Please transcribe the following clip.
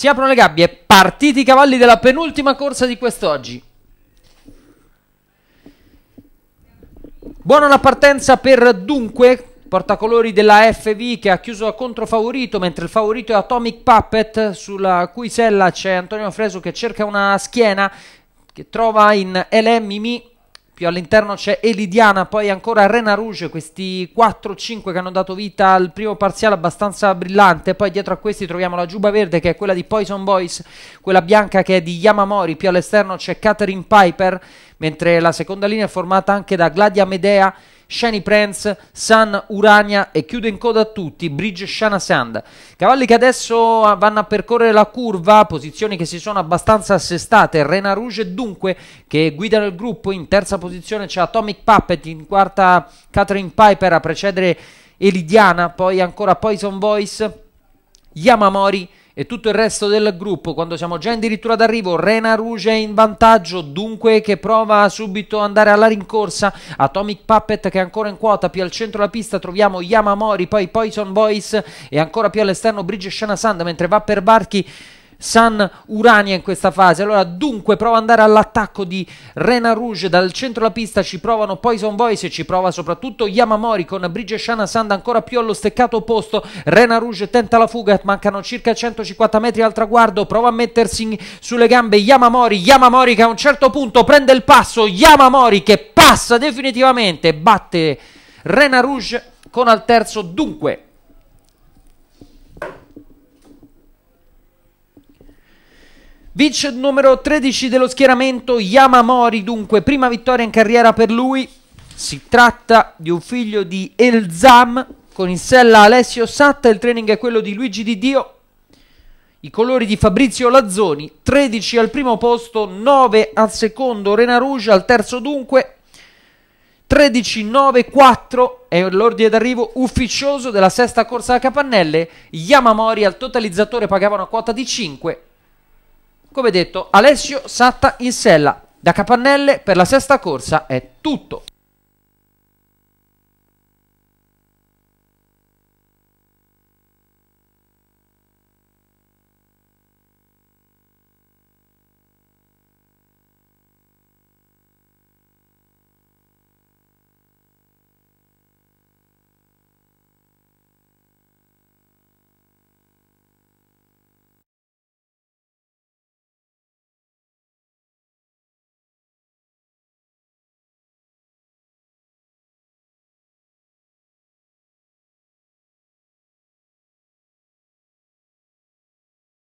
Si aprono le gabbie, partiti i cavalli della penultima corsa di quest'oggi. Buona la partenza per dunque portacolori della FV che ha chiuso a controfavorito mentre il favorito è Atomic Puppet sulla cui sella c'è Antonio Freso che cerca una schiena che trova in Elemimi più all'interno c'è Elidiana, poi ancora Rena Rouge, questi 4-5 che hanno dato vita al primo parziale abbastanza brillante, poi dietro a questi troviamo la giuba verde che è quella di Poison Boys, quella bianca che è di Yamamori, più all'esterno c'è Catherine Piper, mentre la seconda linea è formata anche da Gladia Medea, Shani Prince, Sun Urania e chiude in coda a tutti Bridge Shana Sand. Cavalli che adesso ah, vanno a percorrere la curva, posizioni che si sono abbastanza assestate. Rena Rouge dunque che guidano il gruppo in terza posizione c'è Atomic Puppet, in quarta Catherine Piper a precedere Elidiana, poi ancora Poison Voice, Yamamori e tutto il resto del gruppo quando siamo già addirittura d'arrivo Rena Ruge è in vantaggio dunque che prova subito ad andare alla rincorsa Atomic Puppet che è ancora in quota più al centro della pista troviamo Yamamori poi Poison Voice e ancora più all'esterno Bridge Shana Sand mentre va per Barchi San Urania in questa fase. Allora, dunque, prova ad andare all'attacco di Rena Rouge dal centro della pista. Ci provano Poison Voice e ci prova soprattutto Yamamori con Brigge Shana Sand ancora più allo steccato opposto. Rena Rouge tenta la fuga, mancano circa 150 metri al traguardo. Prova a mettersi sulle gambe Yamamori. Yamamori che a un certo punto prende il passo. Yamamori che passa definitivamente, batte Rena Rouge con al terzo. Dunque. Vic numero 13 dello schieramento Yamamori dunque, prima vittoria in carriera per lui. Si tratta di un figlio di Elzam con in sella Alessio Satta, il training è quello di Luigi Di Dio. I colori di Fabrizio Lazzoni, 13 al primo posto, 9 al secondo Rena Rouge, al terzo dunque 13-9-4 è l'ordine d'arrivo ufficioso della sesta corsa a Capannelle. Yamamori al totalizzatore pagava una quota di 5, come detto, Alessio Satta in sella. Da Capannelle per la sesta corsa è tutto.